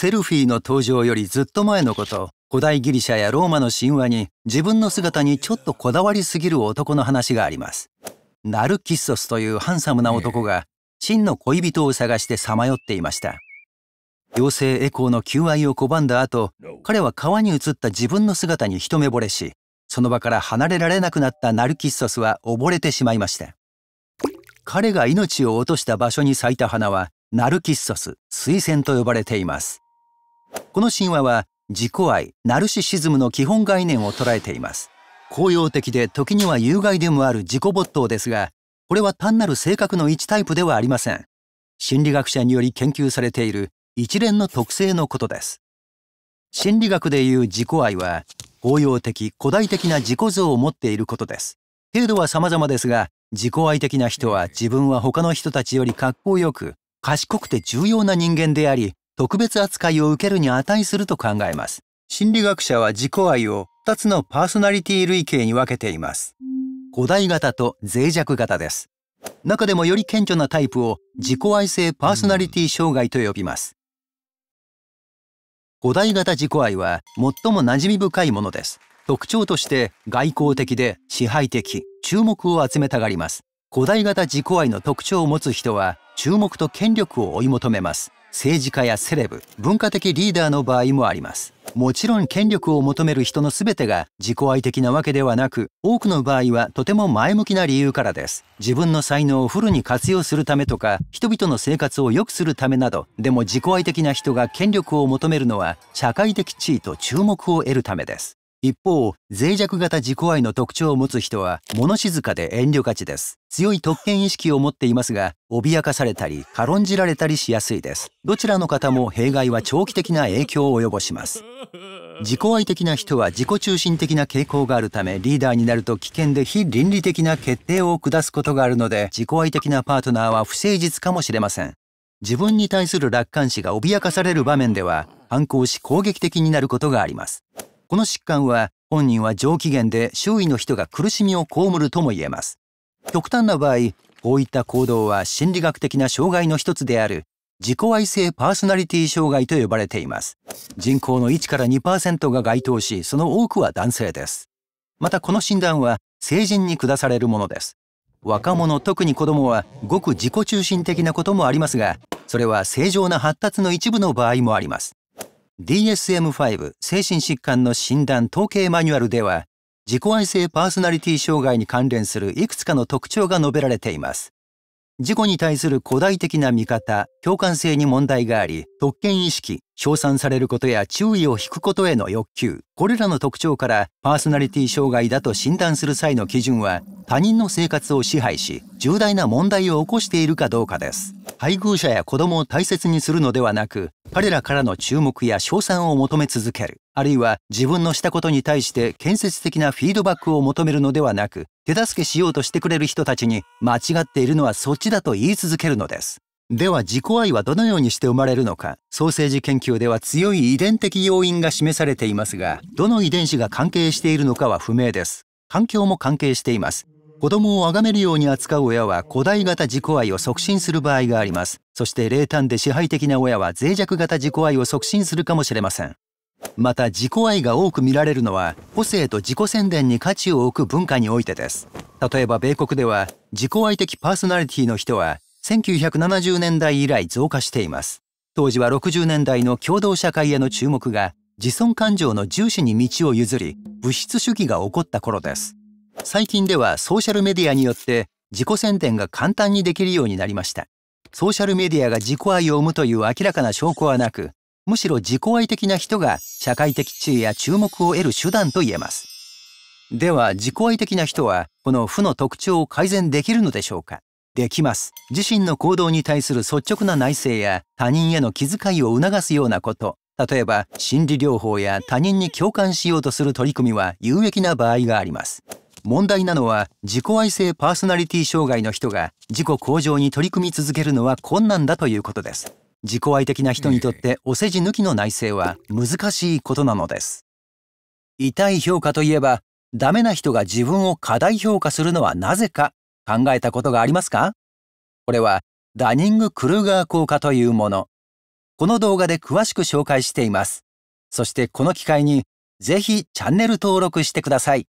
セルフィーの登場よりずっと前のこと古代ギリシャやローマの神話に自分の姿にちょっとこだわりすぎる男の話がありますナルキッソスというハンサムな男が真の恋人を探してさまよっていました妖精エコーの求愛を拒んだ後彼は川に映った自分の姿に一目惚れしその場から離れられなくなったナルキッソスは溺れてしまいました彼が命を落とした場所に咲いた花はナルキッソス水仙と呼ばれていますこの神話は自己愛ナルシシズムの基本概念を捉えています公用的で時には有害でもある自己没頭ですがこれは単なる性格の一タイプではありません心理学者により研究されている一連の特性のことです心理学でいう自己愛は応用的古代的な自己像を持っていることです程度は様々ですが自己愛的な人は自分は他の人たちより格好よく賢くて重要な人間であり特別扱いを受けるに値すると考えます。心理学者は自己愛を2つのパーソナリティ類型に分けています。古代型と脆弱型です。中でもより顕著なタイプを自己愛性パーソナリティ障害と呼びます。古代型自己愛は最も馴染み深いものです。特徴として外交的で支配的、注目を集めたがります。古代型自己愛の特徴を持つ人は注目と権力を追い求めます。政治家やセレブ文化的リーダーの場合もありますもちろん権力を求める人の全てが自己愛的なわけではなく多くの場合はとても前向きな理由からです自分の才能をフルに活用するためとか人々の生活を良くするためなどでも自己愛的な人が権力を求めるのは社会的地位と注目を得るためです一方、脆弱型自己愛の特徴を持つ人は物静かで遠慮がちです。強い特権意識を持っていますが、脅かされたり、軽んじられたりしやすいです。どちらの方も弊害は長期的な影響を及ぼします。自己愛的な人は自己中心的な傾向があるため、リーダーになると危険で非倫理的な決定を下すことがあるので、自己愛的なパートナーは不誠実かもしれません。自分に対する楽観視が脅かされる場面では、反抗し攻撃的になることがあります。この疾患は本人は上機嫌で周囲の人が苦しみを被るとも言えます極端な場合こういった行動は心理学的な障害の一つである自己愛性パーソナリティ障害と呼ばれています人口の1から2%が該当しその多くは男性ですまたこの診断は成人に下されるものです若者特に子供はごく自己中心的なこともありますがそれは正常な発達の一部の場合もあります DSM-5 精神疾患の診断統計マニュアルでは自己愛性パーソナリティ障害に関連するいくつかの特徴が述べられています自己に対する古代的な見方共感性に問題があり特権意識称賛されることや注意を引くことへの欲求これらの特徴からパーソナリティ障害だと診断する際の基準は他人の生活を支配し重大な問題を起こしているかどうかです配偶者や子供を大切にするのではなく彼らからの注目や賞賛を求め続けるあるいは自分のしたことに対して建設的なフィードバックを求めるのではなく手助けしようとしてくれる人たちに間違っているのはそっちだと言い続けるのですでは自己愛はどのようにして生まれるのかソーセージ研究では強い遺伝的要因が示されていますがどの遺伝子が関係しているのかは不明です環境も関係しています子供を崇めるように扱う親は古代型自己愛を促進する場合がありますそして冷淡で支配的な親は脆弱型自己愛を促進するかもしれませんまた自己愛が多く見られるのは個性と自己宣伝に価値を置く文化においてです例えば米国では自己愛的パーソナリティの人は1970年代以来増加しています当時は60年代の共同社会への注目が自尊感情の重視に道を譲り物質主義が起こった頃です最近ではソーシャルメディアによって自己宣伝が簡単にできるようになりました。ソーシャルメディアが自己愛を生むという明らかな証拠はなく、むしろ自己愛的な人が社会的地位や注目を得る手段と言えます。では自己愛的な人はこの負の特徴を改善できるのでしょうかできます。自身の行動に対する率直な内省や他人への気遣いを促すようなこと、例えば心理療法や他人に共感しようとする取り組みは有益な場合があります。問題なのは自己愛性パーソナリティ障害の人が自己向上に取り組み続けるのは困難だということです自己愛的な人にとってお世辞抜きの内政は難しいことなのです痛い評価といえばダメな人が自分を過大評価するのはなぜか考えたことがありますかこれはダニング・クルーガー効果というものこの動画で詳しく紹介していますそしてこの機会にぜひチャンネル登録してください